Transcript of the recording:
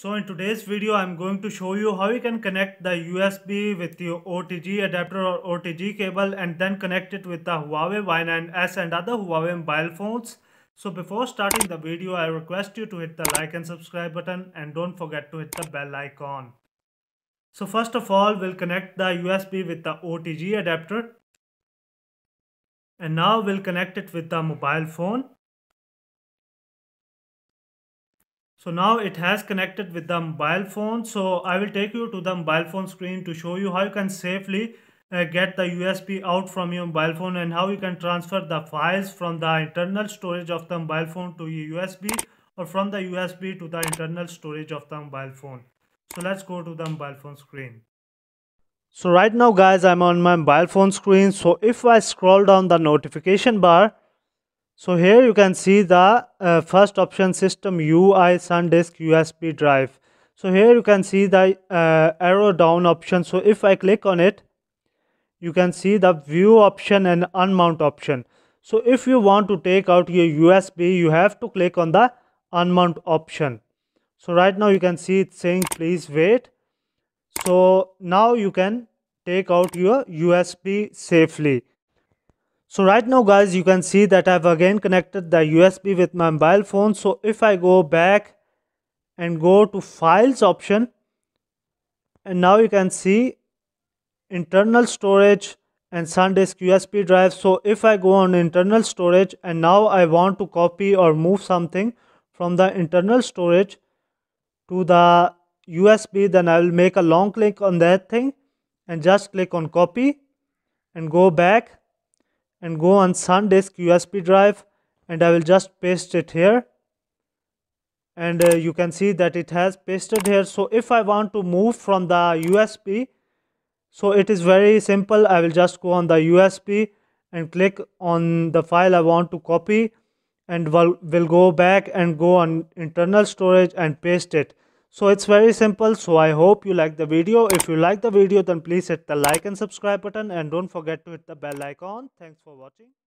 So in today's video, I'm going to show you how you can connect the USB with your OTG adapter or OTG cable and then connect it with the Huawei Y9s and other Huawei mobile phones. So before starting the video, I request you to hit the like and subscribe button and don't forget to hit the bell icon. So first of all, we'll connect the USB with the OTG adapter. And now we'll connect it with the mobile phone. So now it has connected with the mobile phone. So I will take you to the mobile phone screen to show you how you can safely uh, get the USB out from your mobile phone and how you can transfer the files from the internal storage of the mobile phone to your USB or from the USB to the internal storage of the mobile phone. So let's go to the mobile phone screen. So right now guys, I'm on my mobile phone screen. So if I scroll down the notification bar, so here you can see the uh, first option system UI SanDisk USB drive. So here you can see the uh, arrow down option. So if I click on it, you can see the view option and unmount option. So if you want to take out your USB, you have to click on the unmount option. So right now you can see it saying please wait. So now you can take out your USB safely so right now guys you can see that I've again connected the USB with my mobile phone so if I go back and go to files option and now you can see internal storage and SanDisk USB drive so if I go on internal storage and now I want to copy or move something from the internal storage to the USB then I will make a long click on that thing and just click on copy and go back and go on SanDisk USB drive and I will just paste it here and uh, you can see that it has pasted here so if I want to move from the USB so it is very simple I will just go on the USB and click on the file I want to copy and will will go back and go on internal storage and paste it so it's very simple. So I hope you like the video. If you like the video then please hit the like and subscribe button and don't forget to hit the bell icon. Thanks for watching.